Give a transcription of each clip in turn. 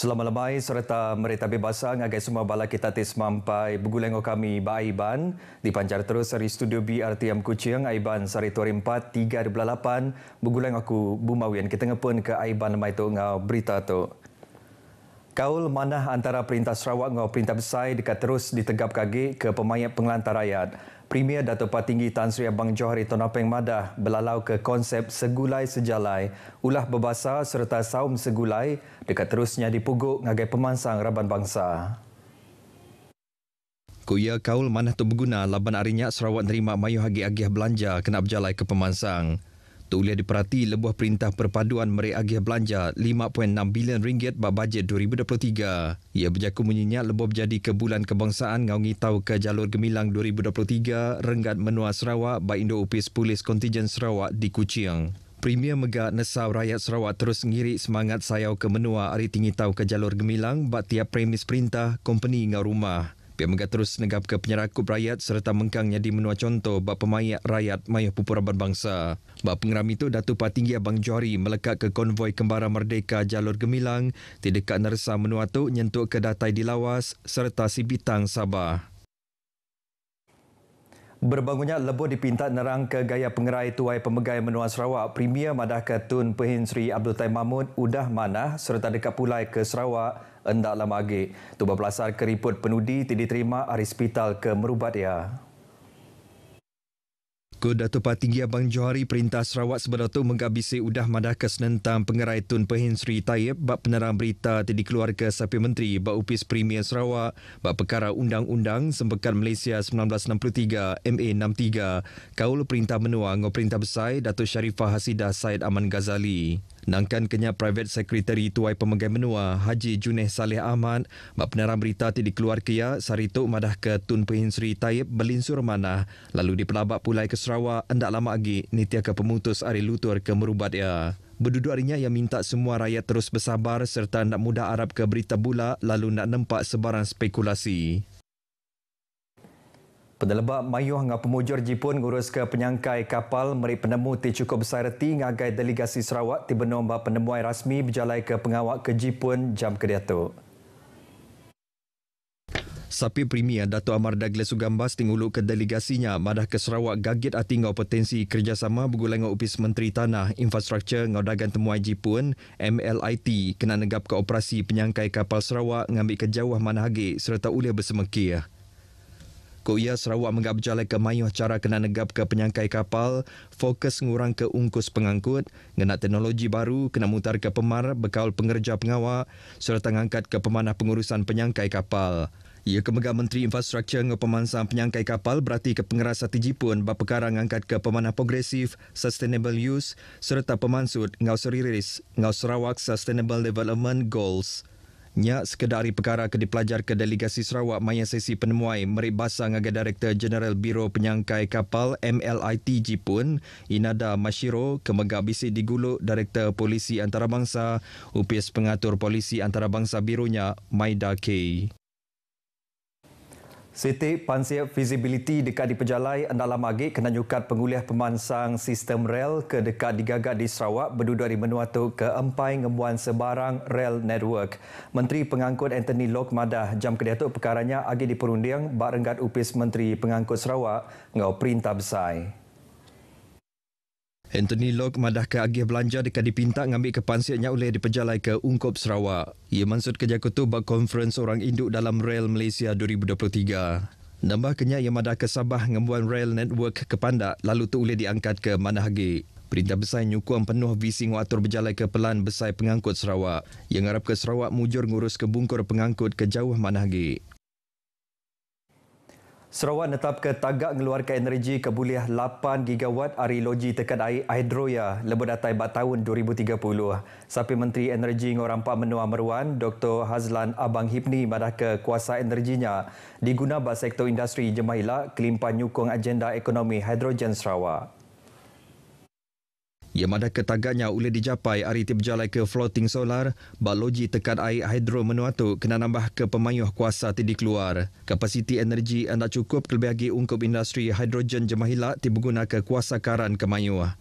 Selamat lebay serta merita bebas agai semua bala kita tis mampai begulengo kami Baiban dipancar terus dari studio BRTM Kuching Aiban sari 24 328 begulengo aku Bumawian kita ngepun ke Aiban lemai tu ngau berita tu Kaul manah antara perintah Sarawak ngau perintah besai dekat terus ditegap kaget ke pemayat pengelantar rakyat. Premier Dato Tinggi Tan Sri Abang Johari Tonapeng Madah belalau ke konsep segulai sejalai, ulah berbasa serta saum segulai dekat terusnya dipuguk ngagai pemansang raban bangsa. Kuya kaul manah tu berguna laban arinya Sarawak nerima mayu hagi agih belanja kena berjalai ke pemansang. Tu diperhati lebuh perintah perpaduan meri agih belanja 5.6 bilion ringgit bak bajet 2023. Ia berjaku menyinyak lebuh berjadi ke bulan kebangsaan ngau ngitau ke jalur gemilang 2023 renggat menua Sarawak bak Indo-Opis Polis Kontijen Sarawak di Kuching. Premier Mega Nesau Rakyat Sarawak terus ngirik semangat sayau ke menua hari tinggi tahu ke jalur gemilang bak tiap premis perintah company ngau rumah. Pihak Megat terus negap ke penyerakup rakyat serta mengkangnya di menua contoh bak pemayak rakyat mayuh pupuraban bangsa. Bak pengeram itu datu Patinggi Abang Johari melekat ke konvoi kembara merdeka Jalur Gemilang tidak dekat Nersa Menua Tuk nyentuk ke Datai Dilawas serta Sibitang Sabah. Berbangunnya lebur dipinta nerang ke gaya pengerai tuai pemegai menua Sarawak Premier Madah ke Tun Pehin Sri Abdul Taib Mahmud Udah Manah serta dekat pulai ke Sarawak endak lama agi. Tu berpelasar keriput penudi tidak terima Arispital ke Merubat ya. Kod Dato Patinggi Abang Johari Perintah Sarawak sebab itu menghabisi udah madah tentang pengerai Tun Pehin Sri Tayyip bak penerang berita tadi dikeluarkan ke Sapi Menteri bak upis Premier Sarawak bak perkara Undang-Undang Sempekan Malaysia 1963 MA63 Kaul Perintah Menua Ngo Perintah Besai Datuk Syarifah Hasidah Said Aman Ghazali. Sedangkan Kenyap Private Secretary Tuai Pemegang Menua Haji Juneh Saleh Ahmad, Mak Penerang Berita ti dikeluar ke ya, Saritok madah ke Tun Pehin Sri Tayyip Belinsur Mana, lalu di pelabak pulai ke Sarawak, endak lama lagi nitia ke pemutus Ari Lutur ke Merubat ya. Berduduk harinya ia minta semua rakyat terus bersabar serta nak mudah Arab ke berita bula lalu nak nampak sebarang spekulasi. Pendelebak mayuh dengan pemujur Jepun ngurus ke penyangkai kapal meri penemu ti cukup besar reti ngagai delegasi Sarawak ti benomba penemuai rasmi berjalan ke pengawak ke Jepun jam tu. Sapi Premier Dato' Amar Douglas Ugambas tinggulu ke delegasinya madah ke Sarawak gagit ati ngau potensi kerjasama bergulai ngau upis Menteri Tanah Infrastruktur ngau dagang temu Jepun MLIT kena negap ke operasi penyangkai kapal Sarawak ngambil ke jauh manah serta ulih bersemekir mengaku ia ya, Sarawak menggap jalan ke mayuh cara kena negap ke penyangkai kapal, fokus mengurang ke ungkus pengangkut, mengenak teknologi baru, kena mutar ke pemar, bekal pengerja pengawak, serta mengangkat ke pemanah pengurusan penyangkai kapal. Ia kemegah Menteri Infrastruktur dan Pemansang Penyangkai Kapal berarti ke pengeras strategi pun berpekara mengangkat ke pemanah progresif, sustainable use serta pemansut ngau seriris, ngau Sarawak Sustainable Development Goals. Nya sekedari perkara ke dipelajar ke delegasi Sarawak maya sesi penemuai Merik Basang agar Direktur General Biro Penyangkai Kapal MLIT pun Inada Mashiro kemegak bisi diguluk Direktur Polisi Antarabangsa Upis Pengatur Polisi Antarabangsa Birunya Maida K. Siti Pansiap Visibility dekat di Pejalai dalam agi kena nyukat pengulih pemansang sistem rel ke dekat digagak di Sarawak berdua di Menuatu ke empai ngemuan sebarang rel network. Menteri Pengangkut Anthony Lok Madah jam kedia tu perkaranya agi di Perundiang bak upis Menteri Pengangkut Sarawak ngau perintah besai. Anthony Lok madah ke agih belanja dekat dipinta ngambil ke pansiatnya oleh dipejalai ke Ungkop Sarawak. Ia maksud kerja ketua buat konferensi orang induk dalam Rail Malaysia 2023. Nambah kenya yang madah ke Sabah ngembuan rail network ke Pandak lalu tu boleh diangkat ke Manahagi. Perintah Besar nyukuan penuh visi ngatur berjalan ke pelan besar pengangkut Sarawak yang harap ke Sarawak mujur ngurus ke bungkur pengangkut ke jauh Manahagi. Sarawak netap ke tagak mengeluarkan energi kebuliah 8 gigawatt ari loji tekan air Hydroya lebih datai bat tahun 2030. Sapi Menteri Energi Ngor Rampak Menua Meruan, Dr. Hazlan Abang Hipni madah ke kuasa energinya diguna bat sektor industri Jemaah Ilak nyukong agenda ekonomi hidrogen Sarawak. Yang mana ketaganya boleh dijapai hari tiba jalan ke floating solar, baloji tekan air hidro menuatu kena nambah ke pemayuh kuasa tidak keluar. Kapasiti energi anda cukup kelebih lagi ungkup industri hidrogen jemahilak tiba guna ke kuasa karan kemayuh.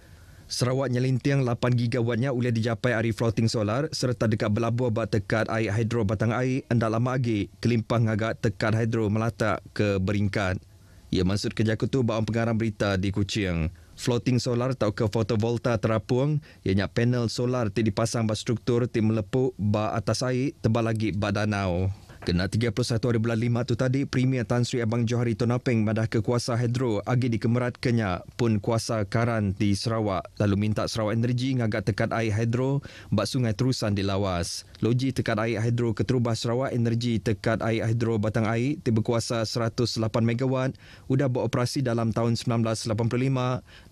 Sarawak nyelinting 8 gigawatnya boleh dijapai dari floating solar serta dekat berlabur bak tekat air hidro batang air anda lama lagi kelimpang agak tekat hidro melata ke beringkat. Ia maksud kerja ketua bawang pengarang berita di Kuching floating solar atau ke fotovolta terapung ianya panel solar ti dipasang ba struktur ti melepuk ba atas air tebal lagi ba danau Kena 31 hari bulan 5 tu tadi, Premier Tan Sri Abang Johari Tonapeng madah ke kuasa hidro agi di Kemerat Kenya pun kuasa Karan di Sarawak lalu minta Sarawak Energy ngagak tekat air hidro bak sungai terusan di Lawas. Loji tekat air hidro keterubah Terubah Sarawak Energy tekat air hidro Batang Air tiba kuasa 108 MW sudah beroperasi dalam tahun 1985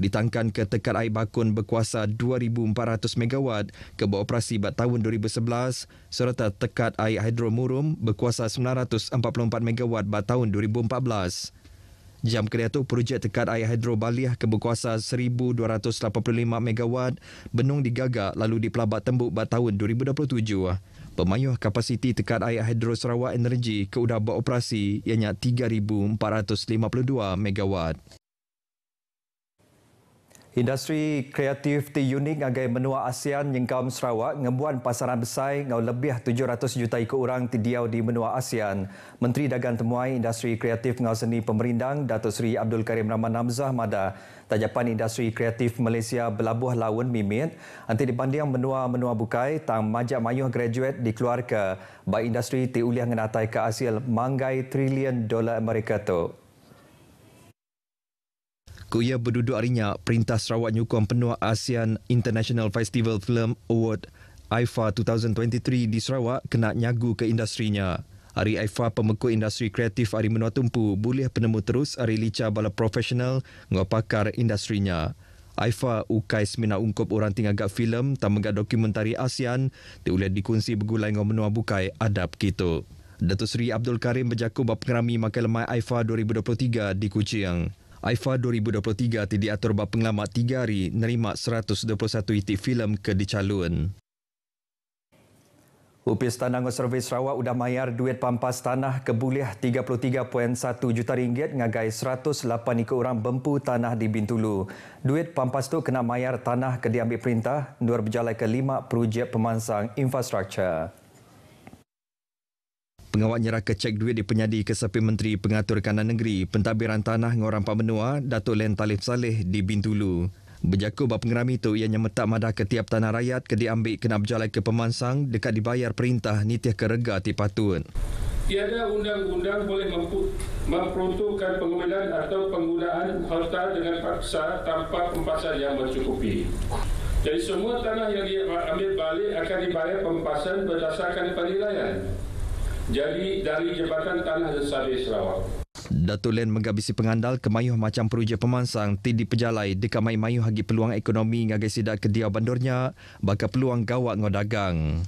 ditangkan ke tekat air Bakun berkuasa 2400 MW ke beroperasi bak tahun 2011 serta tekat air hidro Murum ber- berkuasa 944 MW pada tahun 2014. Jam kerja itu projek tekat air hidro baliah ke berkuasa 1,285 MW benung digagak lalu di Pelabak Tembuk pada tahun 2027. Pemayuh kapasiti tekat air hidro Sarawak Energy keudah beroperasi ianya 3,452 MW. Industri kreatif ti unik agai menua ASEAN yang kaum Sarawak ngebuan pasaran besar ngau lebih 700 juta ikut orang ti diau di menua ASEAN. Menteri Dagang Temuai Industri Kreatif ngau seni pemerindang Dato Sri Abdul Karim Rahman Namzah Mada Tajapan Industri Kreatif Malaysia Belabuh Lawan Mimit anti dipandang menua-menua bukai tang majak mayuh graduate di keluarga ke industri ti uliah ngenatai ke hasil manggai trilion dolar Amerika tu ku ia berduduk arinya perintah Sarawak nyukong penua ASEAN International Festival Film Award AIFA 2023 di Sarawak kena nyagu ke industrinya. Hari AIFA pemekuk industri kreatif Ari Menua Tumpu boleh penemu terus Ari Lica bala profesional ngopakar industrinya. AIFA ukai semina ungkup orang tinggal gak film tambah gak dokumentari ASEAN diulih dikunci begulai ngomenua menua bukai adab kita Datuk Seri Abdul Karim berjaku bapak ngerami makai lemai AIFA 2023 di Kuching. AIFA 2023 tidak atur bab penglamat 3 hari nerima 121 itik filem ke dicalun. Upis Tanah Ngos Servis Sarawak sudah mayar duit pampas tanah ke buliah 33.1 juta ringgit ngagai 108 ikut orang bempu tanah di Bintulu. Duit pampas tu kena mayar tanah ke diambil perintah nur berjalan ke lima projek pemansang infrastruktur. Pengawal nyeraka cek duit di penyadi kesepi Menteri Pengatur Kanan Negeri, Pentadbiran Tanah orang Pak Menua, Datuk Len Talib Saleh di Bintulu. Berjaku bab pengeram itu ianya metak madah ke tiap tanah rakyat ke diambil kena berjalan ke pemansang dekat dibayar perintah nitih kerega rega ti patut. Tiada undang-undang boleh memperuntukkan pengambilan atau penggunaan harta dengan paksa tanpa pempasar yang mencukupi. Jadi semua tanah yang diambil balik akan dibayar pempasan berdasarkan penilaian jadi dari Jabatan Tanah dan Sabi Sarawak. Datuk Len menggabisi pengandal kemayuh macam projek pemansang tidi pejalai dekat mai mayuh lagi peluang ekonomi ngagai sida kedia bandornya bakal peluang gawak ngodagang.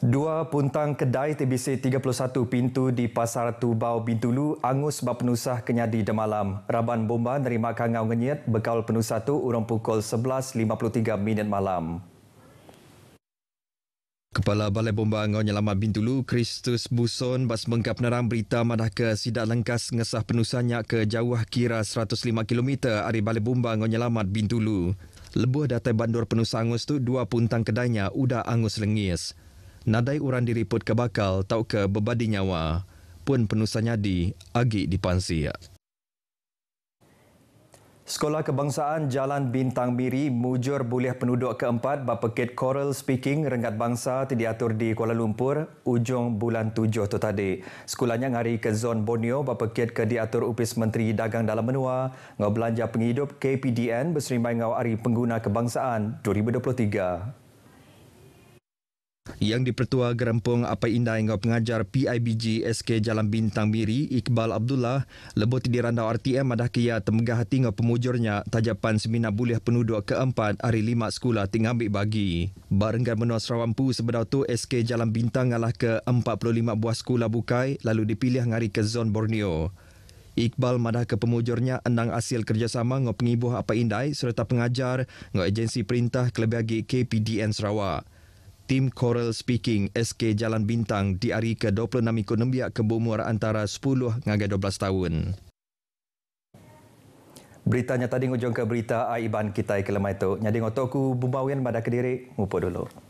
Dua puntang kedai TBC 31 pintu di Pasar Tubau Bintulu angus sebab penusah kenyadi demalam. Raban bomba nerima kangau ngenyet bekal penusah tu urang pukul 11.53 minit malam. Kepala Balai Bomba Angau Nyelamat Bintulu, Kristus Buson, bas mengkap nerang berita madah ke sidak lengkas ngesah penusannya ke jauh kira 105 km dari Balai Bomba Angau Nyelamat Bintulu. Lebuh datai bandur penusah angus tu dua puntang kedainya udah angus lengis. Nadai uran diriput ke bakal tau ke bebadi nyawa. Pun penusah di agi dipansiak. Sekolah Kebangsaan Jalan Bintang Miri mujur buliah penduduk keempat bapa Coral speaking rengat bangsa diatur di Kuala Lumpur ujung bulan tujuh itu tadi. Sekolahnya ngari ke Zon Borneo bapa Kate ke diatur upis Menteri Dagang Dalam Menua ngau belanja penghidup KPDN berserimai ngau hari pengguna kebangsaan 2023. Yang di-Pertua Gerempung Apa Indah yang Pengajar PIBG SK Jalan Bintang Miri Iqbal Abdullah lebut di randau RTM adah kia temegah hati ngau pemujurnya tajapan semina buliah penuduk keempat hari lima sekolah ting ambil bagi. Barenggan menua Sarawampu sebedau tu SK Jalan Bintang ngalah ke 45 buah sekolah bukai lalu dipilih ngari ke zon Borneo. Iqbal madah ke pemujurnya enang hasil kerjasama ngau pengibuh apa indai serta pengajar ngau agensi perintah kelebihagi KPDN Sarawak. Tim Coral Speaking SK Jalan Bintang di hari ke-26 ikut nembiak ke antara 10 hingga 12 tahun. Beritanya tadi ujung ke berita Aiban Kitai itu. Nyadi ngotoku bumbawin pada kediri. Mupa dulu.